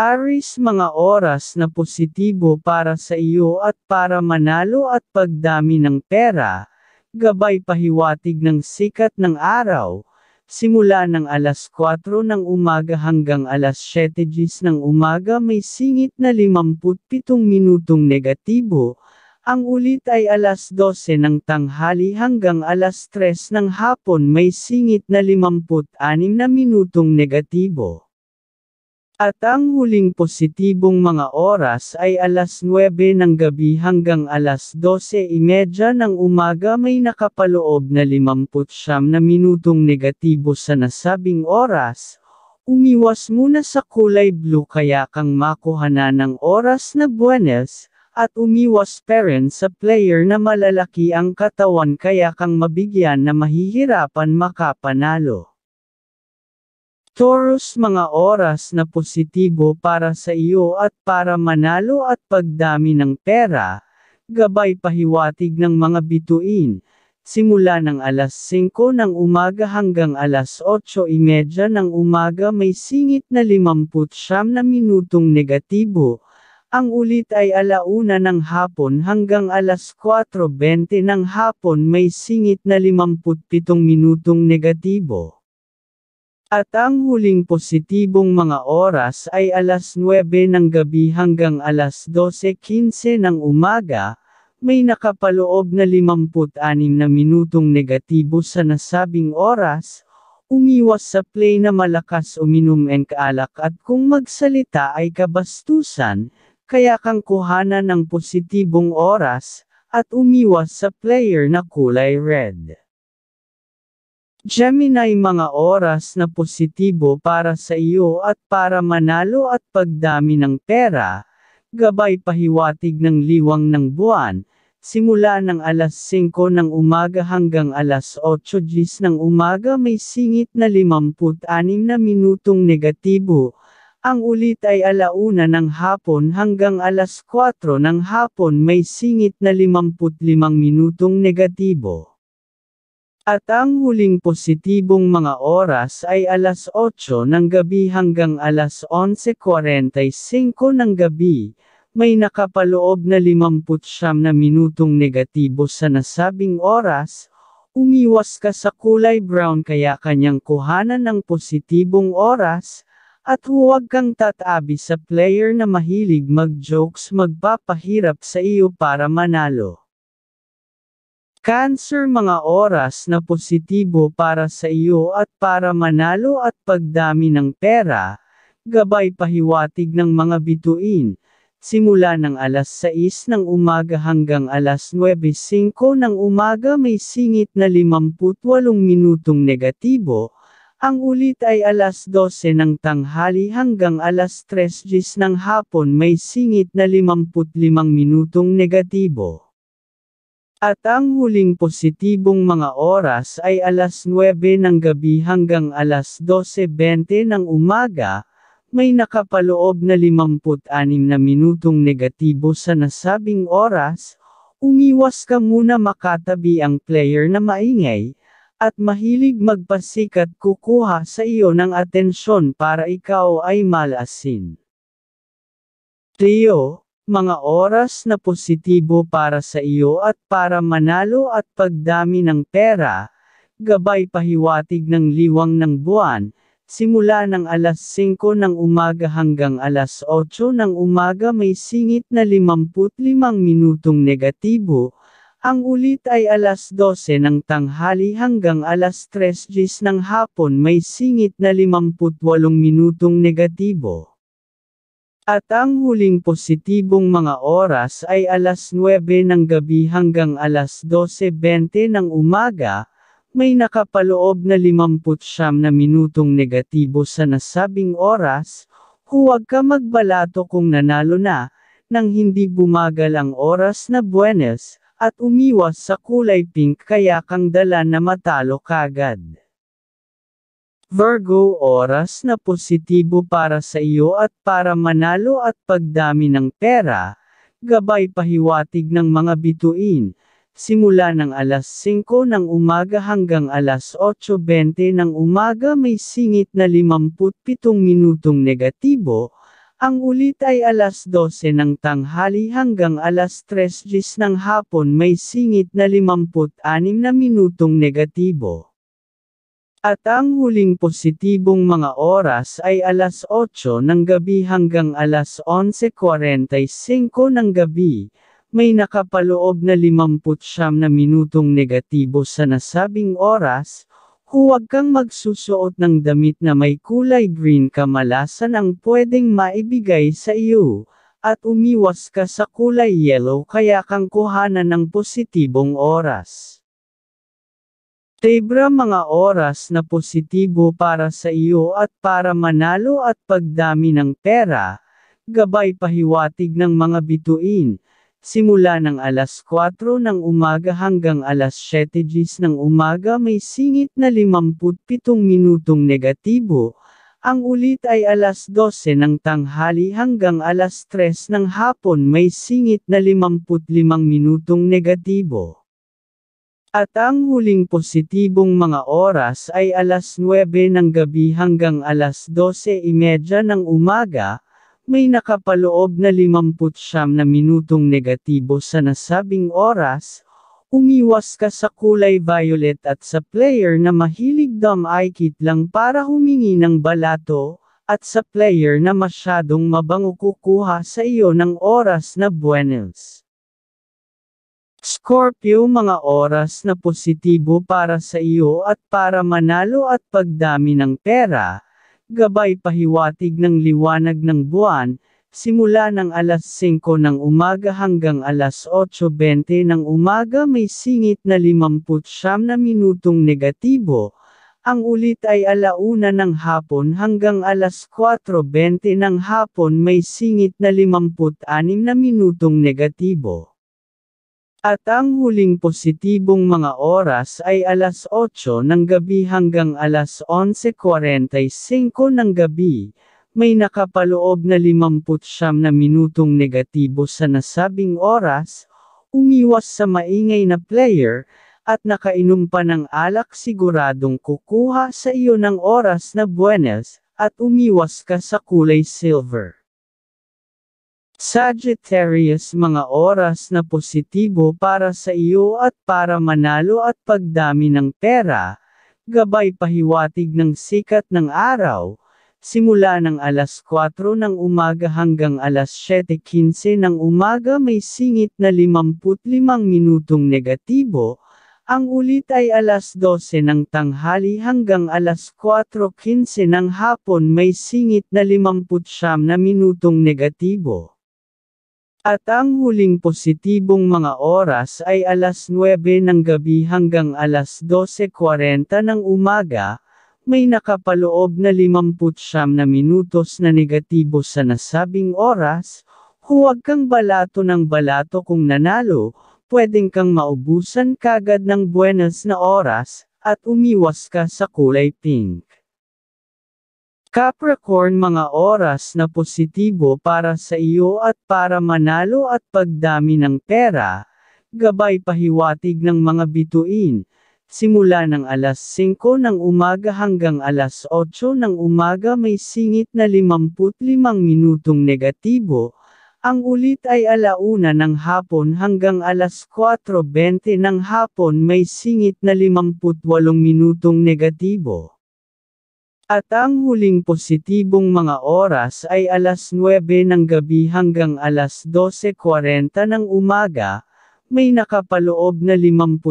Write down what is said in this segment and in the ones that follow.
Aris mga oras na positibo para sa iyo at para manalo at pagdami ng pera, gabay pahiwatig ng sikat ng araw, simula ng alas 4 ng umaga hanggang alas 7 ng umaga may singit na 57 minutong negatibo, ang ulit ay alas 12 ng tanghali hanggang alas 3 ng hapon may singit na 56 na minutong negatibo. At ang huling positibong mga oras ay alas 9 ng gabi hanggang alas 12.30 e ng umaga may nakapaloob na 59 na minutong negatibo sa nasabing oras. Umiwas muna sa kulay blue kaya kang makuha na ng oras na buwanes, at umiwas parent sa player na malalaki ang katawan kaya kang mabigyan na mahihirapan makapanalo. Taurus mga oras na positibo para sa iyo at para manalo at pagdami ng pera, gabay pahiwatig ng mga bituin, simula ng alas 5 ng umaga hanggang alas 8.30 ng umaga may singit na 59 na minutong negatibo, ang ulit ay alauna ng hapon hanggang alas 4.20 ng hapon may singit na 57 minutong negatibo. At ang huling positibong mga oras ay alas 9 ng gabi hanggang alas 12.15 ng umaga, may nakapaloob na 56 na minutong negatibo sa nasabing oras, umiwas sa play na malakas uminom and kaalak at kung magsalita ay kabastusan, kaya kang kuhanan ng positibong oras, at umiwas sa player na kulay red. Gemini mga oras na positibo para sa iyo at para manalo at pagdami ng pera, gabay pahiwatig ng liwang ng buwan, simula ng alas 5 ng umaga hanggang alas 8.10 ng umaga may singit na 56 na minutong negatibo, ang ulit ay alauna ng hapon hanggang alas 4 ng hapon may singit na 55 minutong negatibo. At ang huling positibong mga oras ay alas 8 ng gabi hanggang alas 11.45 ng gabi, may nakapaloob na 59 na minutong negatibo sa nasabing oras, umiwas ka sa kulay brown kaya kanyang kuhanan ng positibong oras, at huwag kang tatabi sa player na mahilig mag-jokes magpapahirap sa iyo para manalo. Cancer mga oras na positibo para sa iyo at para manalo at pagdami ng pera, gabay pahiwatig ng mga bituin, simula ng alas 6 ng umaga hanggang alas 9.05 ng umaga may singit na 58 minutong negatibo, ang ulit ay alas 12 ng tanghali hanggang alas 3 ng hapon may singit na 55 minutong negatibo. At ang huling positibong mga oras ay alas 9 ng gabi hanggang alas 12.20 ng umaga, may nakapaloob na 56 na minutong negatibo sa nasabing oras, umiwas ka muna makatabi ang player na maingay, at mahilig magpasikat kukuha sa iyo ng atensyon para ikaw ay malasin. Teo, mga oras na positibo para sa iyo at para manalo at pagdami ng pera, gabay pahiwatig ng liwang ng buwan, simula ng alas 5 ng umaga hanggang alas 8 ng umaga may singit na 55 minutong negatibo, ang ulit ay alas 12 ng tanghali hanggang alas 3 ng hapon may singit na 58 minutong negatibo. At ang huling positibong mga oras ay alas 9 ng gabi hanggang alas 12.20 ng umaga, may nakapaloob na 59 na minutong negatibo sa nasabing oras, huwag ka magbalato kung nanalo na, nang hindi bumagal ang oras na buenas, at umiwas sa kulay pink kaya kang dala na matalo kagad. Virgo oras na positibo para sa iyo at para manalo at pagdami ng pera, gabay pahiwatig ng mga bituin, simula ng alas 5 ng umaga hanggang alas 8.20 ng umaga may singit na 57 minutong negatibo, ang ulit ay alas 12 ng tanghali hanggang alas 3 ng hapon may singit na 56 na minutong negatibo. At ang huling positibong mga oras ay alas 8 ng gabi hanggang alas 11.45 ng gabi, may nakapaloob na 59 na minutong negatibo sa nasabing oras, huwag kang magsusuot ng damit na may kulay green kamalasan ang pwedeng maibigay sa iyo, at umiwas ka sa kulay yellow kaya kang kuhanan ng positibong oras. Libra mga oras na positibo para sa iyo at para manalo at pagdami ng pera, gabay pahiwatig ng mga bituin, simula ng alas 4 ng umaga hanggang alas 7 gis ng umaga may singit na 57 minutong negatibo, ang ulit ay alas 12 ng tanghali hanggang alas 3 ng hapon may singit na 55 minutong negatibo. At ang huling positibong mga oras ay alas 9 ng gabi hanggang alas 12.30 e ng umaga, may nakapaloob na 59 na minutong negatibo sa nasabing oras, umiwas ka sa kulay violet at sa player na mahilig dumaikit lang para humingi ng balato, at sa player na masyadong mabango kukuha sa iyo ng oras na buenos. Scorpio mga oras na positibo para sa iyo at para manalo at pagdami ng pera, gabay pahiwatig ng liwanag ng buwan, simula ng alas 5 ng umaga hanggang alas 8.20 ng umaga may singit na 59 na minutong negatibo, ang ulit ay alauna ng hapon hanggang alas 4.20 ng hapon may singit na 56 na minutong negatibo. At ang huling positibong mga oras ay alas 8 ng gabi hanggang alas 11.45 ng gabi, may nakapaloob na 59 na minutong negatibo sa nasabing oras, umiwas sa maingay na player, at nakainom pa ng alak siguradong kukuha sa iyo ng oras na buenas, at umiwas ka sa kulay silver. Sagittarius mga oras na positibo para sa iyo at para manalo at pagdami ng pera, gabay pahiwatig ng sikat ng araw, simula ng alas 4 ng umaga hanggang alas 7.15 ng umaga may singit na 55 minutong negatibo, ang ulit ay alas 12 ng tanghali hanggang alas 4.15 ng hapon may singit na 59 na minutong negatibo. At ang huling positibong mga oras ay alas 9 ng gabi hanggang alas 12.40 ng umaga, may nakapaloob na 59 na minutos na negatibo sa nasabing oras, huwag kang balato ng balato kung nanalo, pwedeng kang maubusan kagad ng buenas na oras, at umiwas ka sa kulay pink. Capricorn mga oras na positibo para sa iyo at para manalo at pagdami ng pera, gabay pahiwatig ng mga bituin, simula ng alas 5 ng umaga hanggang alas 8 ng umaga may singit na 55 minutong negatibo, ang ulit ay alauna ng hapon hanggang alas 4.20 ng hapon may singit na 58 minutong negatibo. At ang huling positibong mga oras ay alas 9 ng gabi hanggang alas 12.40 ng umaga, may nakapaloob na 59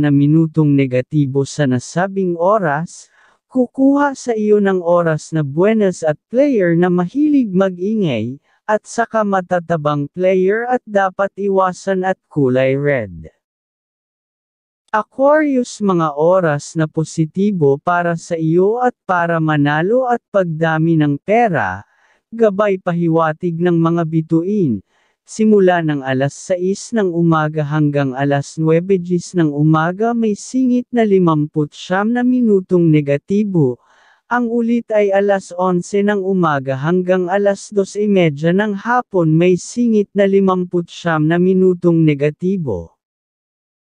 na minutong negatibo sa nasabing oras, kukuha sa iyo ng oras na buenas at player na mahilig magingay, at saka matatabang player at dapat iwasan at kulay red. Aquarius mga oras na positibo para sa iyo at para manalo at pagdami ng pera, gabay pahiwatig ng mga bituin, simula ng alas 6 ng umaga hanggang alas 9 ng umaga may singit na 59 na minutong negatibo, ang ulit ay alas 11 ng umaga hanggang alas 2.30 ng hapon may singit na 59 na minutong negatibo.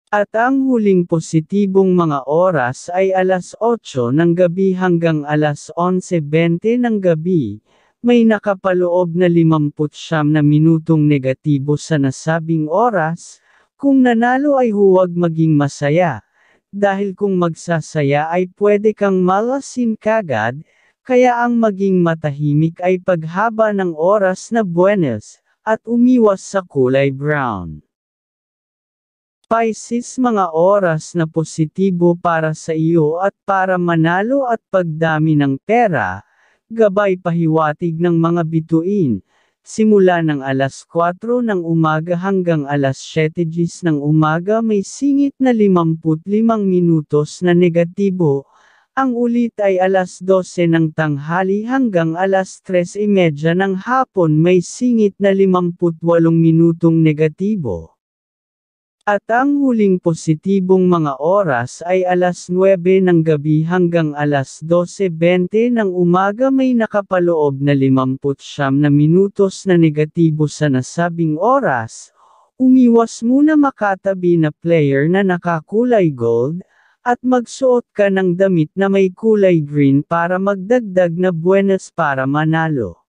At ang huling positibong mga oras ay alas 8 ng gabi hanggang alas 11.20 ng gabi, may nakapaloob na 59 na minutong negatibo sa nasabing oras, kung nanalo ay huwag maging masaya, dahil kung magsasaya ay pwede kang malasin kagad, kaya ang maging matahimik ay paghaba ng oras na buenos, at umiwas sa kulay brown. Pisces mga oras na positibo para sa iyo at para manalo at pagdami ng pera, gabay pahiwatig ng mga bituin, simula ng alas 4 ng umaga hanggang alas 7 ng umaga may singit na 55 minutos na negatibo, ang ulit ay alas 12 ng tanghali hanggang alas 3.30 e ng hapon may singit na 58 minutong negatibo. At ang huling positibong mga oras ay alas 9 ng gabi hanggang alas 12.20 ng umaga may nakapaloob na 59 na minutos na negatibo sa nasabing oras. Umiwas muna makatabi na player na nakakulay gold, at magsuot ka ng damit na may kulay green para magdagdag na buenas para manalo.